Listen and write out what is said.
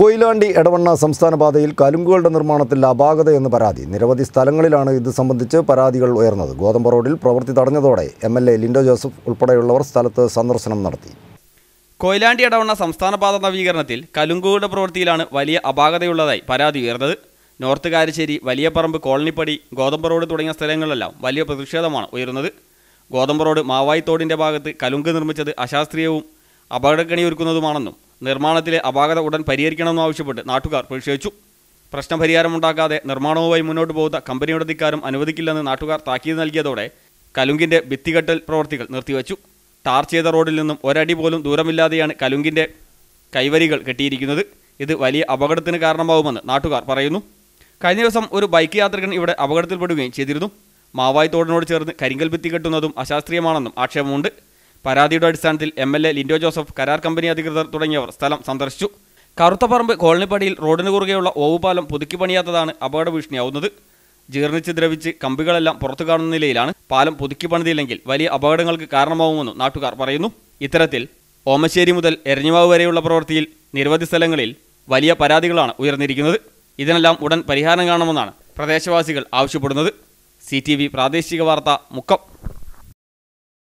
കൊയിലാണ്ടി എടവണ്ണ സംസ്ഥാന പാതയിൽ കലുങ്കുകളുടെ നിർമ്മാണത്തിൽ അപാകതയെന്ന് പരാതി നിരവധി സ്ഥലങ്ങളിലാണ് ഇത് സംബന്ധിച്ച് പരാതികൾ ഉയർന്നത് ഗോതമ്പ് റോഡിൽ പ്രവൃത്തി തടഞ്ഞതോടെ M L A Lindo Joseph ഉൾപ്പെടെയുള്ളവർ സ്ഥലത്ത് സന്ദർശനം നടത്തി കൊയിലാണ്ടി എടവണ്ണ സംസ്ഥാന പാത നവീകരണത്തിൽ കലുങ്കുകളുടെ പ്രവൃത്തിയിലാണ് വലിയ അപാകതയുള്ളതായി പരാതി ഉയർന്നത് നോർത്ത് കാരശ്ശേരി പറമ്പ് കോളനിപ്പടി ഗോതമ്പ് റോഡ് തുടങ്ങിയ സ്ഥലങ്ങളിലെല്ലാം വലിയ പ്രതിഷേധമാണ് ഉയരുന്നത് ഗോതമ്പ് റോഡ് മാവായി തോടിൻ്റെ ഭാഗത്ത് കലുങ്ക് നിർമ്മിച്ചത് അശാസ്ത്രീയവും അപകടക്കണിയൊരുക്കുന്നതുമാണെന്നും നിർമ്മാണത്തിലെ അപാകത ഉടൻ ആവശ്യപ്പെട്ട് നാട്ടുകാർ പ്രതിഷേധിച്ചു പ്രശ്ന പരിഹാരമുണ്ടാക്കാതെ നിർമ്മാണവുമായി മുന്നോട്ട് പോകുന്ന കമ്പനിയുടെ ധിക്കാരം അനുവദിക്കില്ലെന്ന് നാട്ടുകാർ താക്കീത് നൽകിയതോടെ കലുങ്കിൻ്റെ ഭിത്തികെട്ടൽ പ്രവർത്തികൾ നിർത്തിവെച്ചു ടാർ ചെയ്ത റോഡിൽ നിന്നും ഒരടി പോലും ദൂരമില്ലാതെയാണ് കലുങ്കിൻ്റെ കൈവരികൾ കെട്ടിയിരിക്കുന്നത് ഇത് വലിയ അപകടത്തിന് കാരണമാകുമെന്ന് നാട്ടുകാർ പറയുന്നു കഴിഞ്ഞ ദിവസം ഒരു ബൈക്ക് യാത്രികൻ ഇവിടെ അപകടത്തിൽപ്പെടുകയും ചെയ്തിരുന്നു മാവായി തോടിനോട് ചേർന്ന് കരിങ്കൽ ഭിത്തി കെട്ടുന്നതും അശാസ്ത്രീയമാണെന്നും ആക്ഷേപമുണ്ട് പരാതിയുടെ അടിസ്ഥാനത്തിൽ M L A Lindo Joseph കരാർ കമ്പനി അധികൃതർ തുടങ്ങിയവർ സ്ഥലം സന്ദർശിച്ചു കറുത്തപ്പറമ്പ് കോളനിപ്പടിയിൽ റോഡിന് കുറുകെയുള്ള ഓവുപാലം പുതുക്കി പണിയാത്തതാണ് അപകട ഭീഷണിയാവുന്നത് ജീർണിച്ച് ദ്രവിച്ച് കമ്പികളെല്ലാം പുറത്തു കാണുന്ന നിലയിലാണ് പാലം പുതുക്കി പണിതില്ലെങ്കിൽ വലിയ അപകടങ്ങൾക്ക് കാരണമാവുമെന്ന് നാട്ടുകാർ പറയുന്നു ഇത്തരത്തിൽ ഓമശ്ശേരി മുതൽ എരഞ്ഞിമാവ് വരെയുള്ള പ്രവൃത്തിയിൽ നിരവധി സ്ഥലങ്ങളിൽ വലിയ പരാതികളാണ് ഉയർന്നിരിക്കുന്നത് ഇതിനെല്ലാം ഉടൻ പരിഹാരം കാണുമെന്നാണ് പ്രദേശവാസികൾ ആവശ്യപ്പെടുന്നത് സി പ്രാദേശിക വാർത്ത മുക്കം